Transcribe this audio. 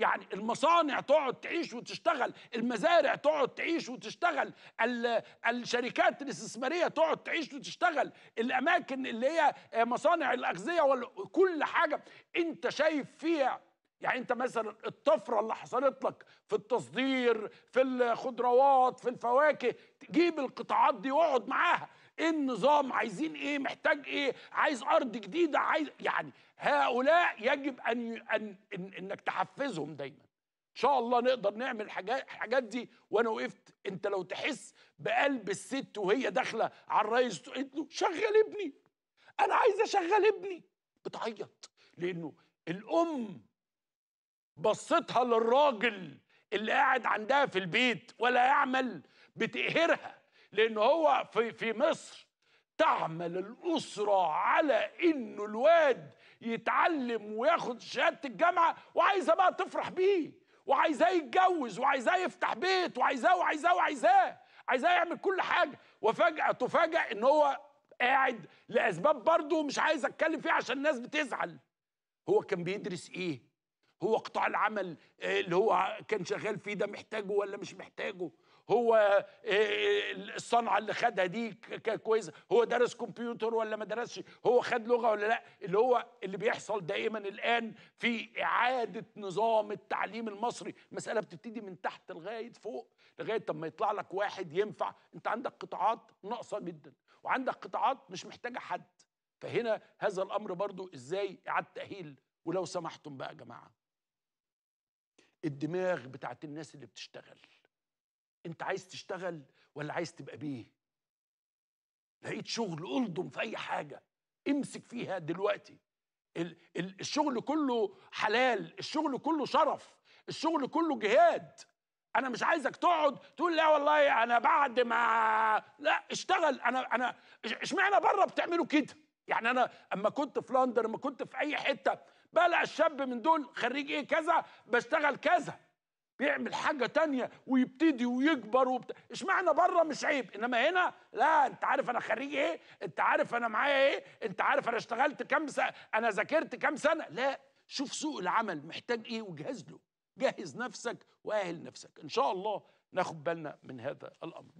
يعني المصانع تقعد تعيش وتشتغل المزارع تقعد تعيش وتشتغل الشركات الاستثماريه تقعد تعيش وتشتغل الاماكن اللي هي مصانع الاغذيه ولا كل حاجه انت شايف فيها يعني انت مثلا الطفره اللي حصلت لك في التصدير في الخضروات في الفواكه جيب القطاعات دي واقعد معاها ايه النظام عايزين ايه محتاج ايه عايز ارض جديده عايز يعني هؤلاء يجب ان ان, إن انك تحفزهم دايما ان شاء الله نقدر نعمل الحاجات الحاجات دي وانا وقفت انت لو تحس بقلب الست وهي داخله على الريس تقول له إيه شغل ابني انا عايز اشغل ابني بتعيط لانه الام بصتها للراجل اللي قاعد عندها في البيت ولا يعمل بتقهرها لأن هو في, في مصر تعمل الأسرة على إنه الواد يتعلم وياخد شهادة الجامعة وعايزة بقى تفرح بيه وعايزاه يتجوز وعايزاه يفتح بيت وعايزاه وعايزاه وعايزاه عايزاه يعمل كل حاجة وفجأة تفاجأ إن هو قاعد لأسباب برضه مش عايز أتكلم فيها عشان الناس بتزعل هو كان بيدرس إيه؟ هو قطاع العمل آه، اللي هو كان شغال فيه ده محتاجه ولا مش محتاجه هو آه، آه، الصنعه اللي خدها دي كويسه هو درس كمبيوتر ولا ما درسش هو خد لغه ولا لا اللي هو اللي بيحصل دائما الان في اعاده نظام التعليم المصري مساله بتبتدي من تحت لغايه فوق لغايه طب ما يطلع لك واحد ينفع انت عندك قطاعات ناقصه جدا وعندك قطاعات مش محتاجه حد فهنا هذا الامر برضو ازاي اعاده تاهيل ولو سمحتم بقى يا جماعه الدماغ بتاعت الناس اللي بتشتغل انت عايز تشتغل ولا عايز تبقى بيه لقيت شغل الضم في اي حاجه امسك فيها دلوقتي ال ال الشغل كله حلال الشغل كله شرف الشغل كله جهاد انا مش عايزك تقعد تقول لا والله انا بعد ما لا اشتغل انا انا اشمعنى بره بتعملوا كده يعني انا اما كنت في لندن اما كنت في اي حته بلقى الشاب من دول خريج ايه كذا بشتغل كذا بيعمل حاجه تانية ويبتدي ويكبر وبت... اشمعنى بره مش عيب انما هنا لا انت عارف انا خريج ايه انت عارف انا معايا ايه انت عارف انا اشتغلت كام سنه انا ذاكرت كام سنه لا شوف سوق العمل محتاج ايه وجهز له جهز نفسك واهل نفسك ان شاء الله ناخد بالنا من هذا الامر